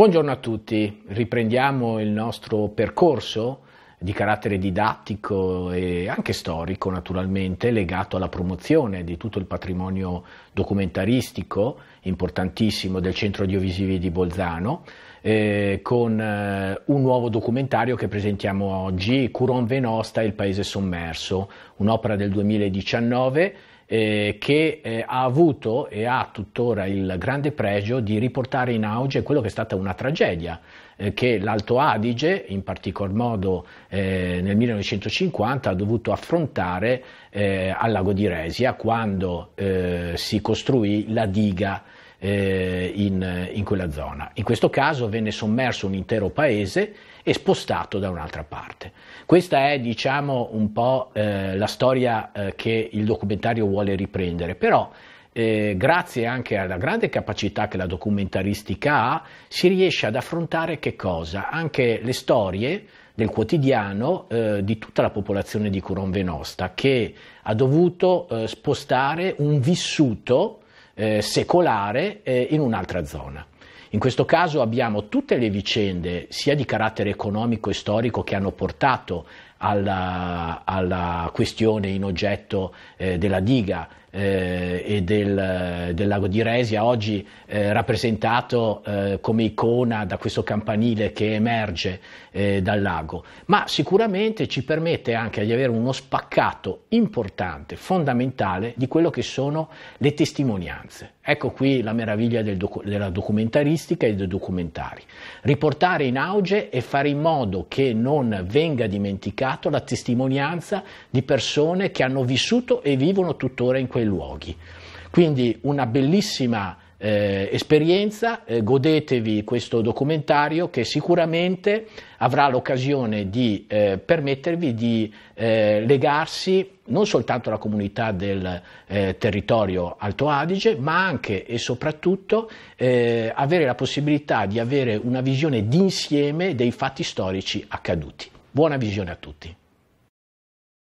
Buongiorno a tutti, riprendiamo il nostro percorso di carattere didattico e anche storico naturalmente legato alla promozione di tutto il patrimonio documentaristico importantissimo del centro audiovisivi di Bolzano eh, con eh, un nuovo documentario che presentiamo oggi Curon Venosta e il paese sommerso un'opera del 2019 eh, che eh, ha avuto e ha tuttora il grande pregio di riportare in auge quello che è stata una tragedia eh, che l'Alto Adige, in particolar modo eh, nel 1950, ha dovuto affrontare eh, al lago di Resia quando si costruì la diga eh, in, in quella zona. In questo caso venne sommerso un intero paese e spostato da un'altra parte. Questa è diciamo un po' eh, la storia eh, che il documentario vuole riprendere, però eh, grazie anche alla grande capacità che la documentaristica ha, si riesce ad affrontare che cosa? Anche le storie del quotidiano eh, di tutta la popolazione di Curonvenosta che ha dovuto eh, spostare un vissuto eh, secolare eh, in un'altra zona. In questo caso abbiamo tutte le vicende, sia di carattere economico e storico, che hanno portato alla, alla questione in oggetto eh, della diga eh, e del, del, lago di Resia, oggi eh, rappresentato eh, come icona da questo campanile che emerge eh, dal lago, ma sicuramente ci permette anche di avere uno spaccato importante, fondamentale, di quello che sono le testimonianze. Ecco qui la meraviglia del docu- della documentaristica e dei documentari. Riportare in auge e fare in modo che non venga dimenticato attirato la testimonianza di persone che hanno vissuto e vivono tuttora in quei luoghi. Quindi una bellissima eh, esperienza, eh, godetevi questo documentario che sicuramente avrà l'occasione di eh, permettervi di eh, legarsi non soltanto alla comunità del eh, territorio Alto Adige, ma anche e soprattutto eh, avere la possibilità di avere una visione d'insieme dei fatti storici accaduti. Buona visione a tutti.